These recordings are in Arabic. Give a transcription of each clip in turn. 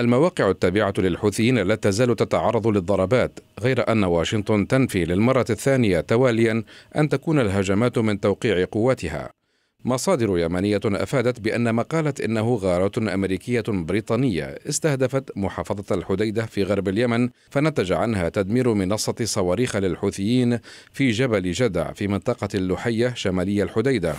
المواقع التابعة للحوثيين لا تزال تتعرض للضربات غير أن واشنطن تنفي للمرة الثانية تواليا أن تكون الهجمات من توقيع قواتها مصادر يمنية أفادت بأن ما قالت إنه غارات أمريكية بريطانية استهدفت محافظة الحديدة في غرب اليمن فنتج عنها تدمير منصة صواريخ للحوثيين في جبل جدع في منطقة اللحية شمالية الحديدة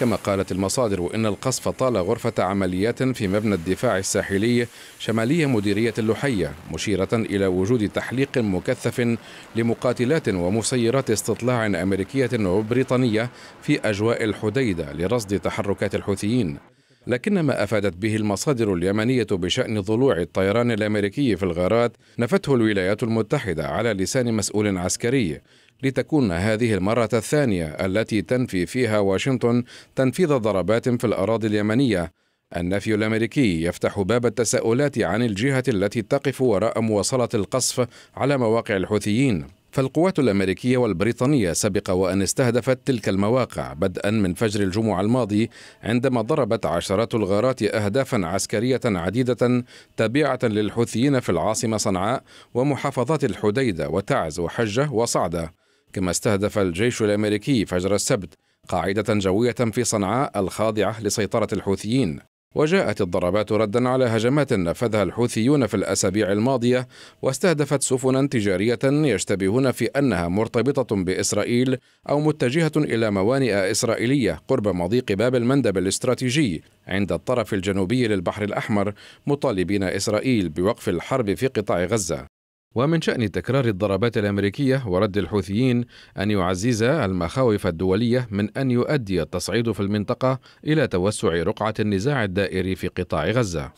كما قالت المصادر إن القصف طال غرفة عمليات في مبنى الدفاع الساحلي شمالية مديرية اللحية مشيرة إلى وجود تحليق مكثف لمقاتلات ومسيرات استطلاع أمريكية وبريطانية في أجواء الحديدة لرصد تحركات الحوثيين لكن ما افادت به المصادر اليمنيه بشان ضلوع الطيران الامريكي في الغارات نفته الولايات المتحده على لسان مسؤول عسكري لتكون هذه المرة الثانية التي تنفي فيها واشنطن تنفيذ ضربات في الأراضي اليمنية. النفي الأمريكي يفتح باب التساؤلات عن الجهة التي تقف وراء مواصلة القصف على مواقع الحوثيين. فالقوات الامريكيه والبريطانيه سبق وان استهدفت تلك المواقع بدءا من فجر الجمعه الماضي عندما ضربت عشرات الغارات اهدافا عسكريه عديده تابعه للحوثيين في العاصمه صنعاء ومحافظات الحديده وتعز وحجه وصعده كما استهدف الجيش الأمريكي فجر السبت قاعدة جوية في صنعاء الخاضعة لسيطرة الحوثيين وجاءت الضربات ردا على هجمات نفذها الحوثيون في الأسابيع الماضية واستهدفت سفنا تجارية يشتبهون في أنها مرتبطة بإسرائيل أو متجهة إلى موانئ إسرائيلية قرب مضيق باب المندب الاستراتيجي عند الطرف الجنوبي للبحر الأحمر مطالبين إسرائيل بوقف الحرب في قطاع غزة ومن شأن تكرار الضربات الأمريكية ورد الحوثيين أن يعزز المخاوف الدولية من أن يؤدي التصعيد في المنطقة إلى توسع رقعة النزاع الدائري في قطاع غزة